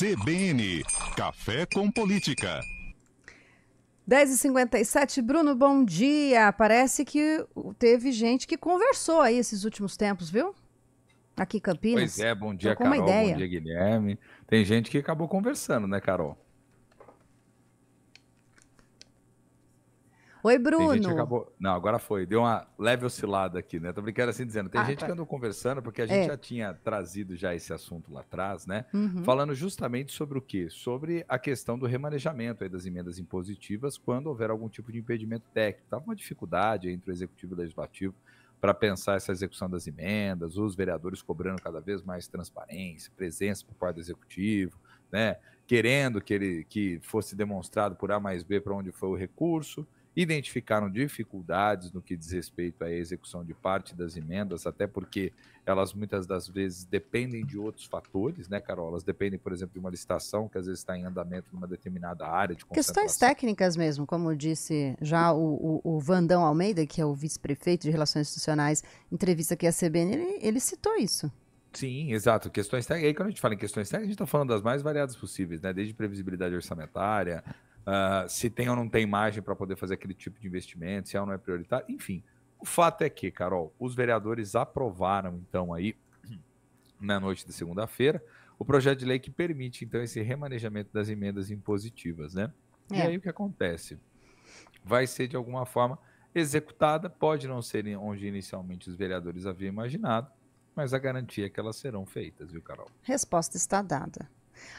CBN Café com Política. 10h57, Bruno, bom dia. Parece que teve gente que conversou aí esses últimos tempos, viu? Aqui em Campinas. Pois é, bom dia, Carol. Bom dia, Guilherme. Tem gente que acabou conversando, né, Carol? Oi, Bruno. Acabou... Não, agora foi. Deu uma leve oscilada aqui, né? Tô brincando assim, dizendo. Tem ah, gente tá. que andou conversando, porque a gente é. já tinha trazido já esse assunto lá atrás, né? Uhum. Falando justamente sobre o quê? Sobre a questão do remanejamento das emendas impositivas quando houver algum tipo de impedimento técnico. Tava uma dificuldade entre o executivo e o legislativo para pensar essa execução das emendas, os vereadores cobrando cada vez mais transparência, presença por parte do executivo, né? Querendo que ele que fosse demonstrado por A mais B para onde foi o recurso identificaram dificuldades no que diz respeito à execução de parte das emendas, até porque elas muitas das vezes dependem de outros fatores, né, Carol? Elas dependem, por exemplo, de uma licitação que às vezes está em andamento numa determinada área de Questões técnicas mesmo, como disse já o, o, o Vandão Almeida, que é o vice-prefeito de Relações Institucionais, entrevista aqui à CBN, ele, ele citou isso. Sim, exato. Questões técnicas. Aí, quando a gente fala em questões técnicas, a gente está falando das mais variadas possíveis, né? Desde previsibilidade orçamentária, ah, se tem ou não tem margem para poder fazer aquele tipo de investimento, se é ou não é prioritário, enfim. O fato é que, Carol, os vereadores aprovaram, então, aí, na noite de segunda-feira, o projeto de lei que permite, então, esse remanejamento das emendas impositivas, né? É. E aí o que acontece? Vai ser, de alguma forma, executada, pode não ser onde inicialmente os vereadores haviam imaginado, mas a garantia é que elas serão feitas, viu, Carol? Resposta está dada.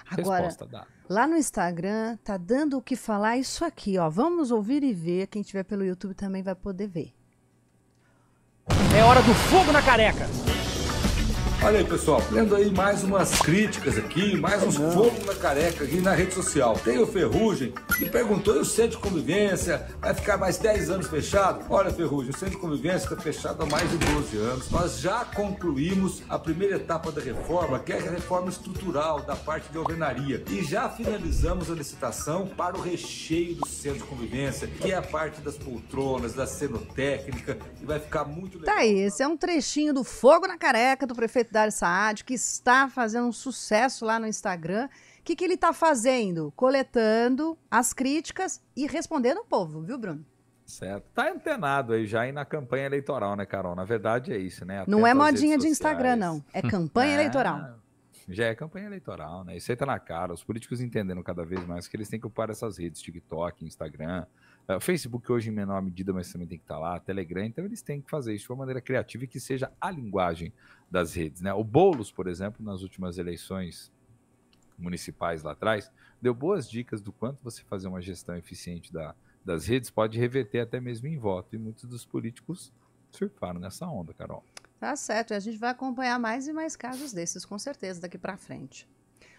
Agora, lá no Instagram tá dando o que falar isso aqui, ó. Vamos ouvir e ver. Quem tiver pelo YouTube também vai poder ver. É hora do fogo na careca. Olha aí, pessoal, lendo aí mais umas críticas aqui, mais uns fogos na careca aqui na rede social. Tem o Ferrugem que perguntou: e o centro de convivência vai ficar mais 10 anos fechado? Olha, Ferrugem, o centro de convivência está fechado há mais de 12 anos. Nós já concluímos a primeira etapa da reforma, que é a reforma estrutural da parte de alvenaria. E já finalizamos a licitação para o recheio do centro de convivência, que é a parte das poltronas, da cenotécnica, e vai ficar muito tá legal. Tá aí, esse é um trechinho do Fogo na Careca do prefeito Dar Saad, que está fazendo um sucesso lá no Instagram. O que, que ele está fazendo? Coletando as críticas e respondendo o povo, viu, Bruno? Certo. Tá antenado aí já aí na campanha eleitoral, né, Carol? Na verdade é isso, né? Atento não é modinha de Instagram, não. É campanha é. eleitoral. Já é campanha eleitoral, né? Isso aí tá na cara. Os políticos entendendo cada vez mais que eles têm que ocupar essas redes, TikTok, Instagram, é, o Facebook hoje em menor medida, mas também tem que estar tá lá, Telegram, então eles têm que fazer isso de uma maneira criativa e que seja a linguagem das redes. Né? O Boulos, por exemplo, nas últimas eleições municipais lá atrás, deu boas dicas do quanto você fazer uma gestão eficiente da, das redes pode reverter até mesmo em voto. E muitos dos políticos surfaram nessa onda, Carol. Tá certo, e a gente vai acompanhar mais e mais casos desses, com certeza, daqui para frente.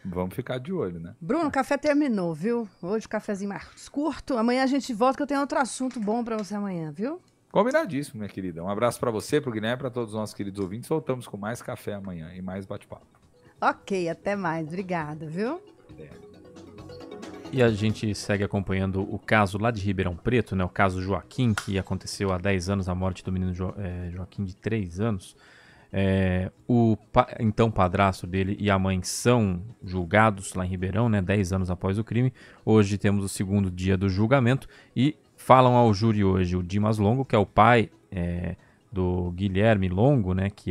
Vamos ficar de olho, né? Bruno, o café terminou, viu? Hoje o cafezinho mais curto. Amanhã a gente volta que eu tenho outro assunto bom para você amanhã, viu? Combinadíssimo, minha querida. Um abraço para você, para o Guilherme, para todos os nossos queridos ouvintes. Voltamos com mais café amanhã e mais bate-papo. Ok, até mais. Obrigada, viu? E a gente segue acompanhando o caso lá de Ribeirão Preto, né? O caso Joaquim, que aconteceu há 10 anos, a morte do menino jo é, Joaquim de 3 anos. É, o pa então padrasto dele e a mãe são julgados lá em Ribeirão, né, 10 anos após o crime. Hoje temos o segundo dia do julgamento e falam ao júri hoje o Dimas Longo, que é o pai é, do Guilherme Longo, né, que é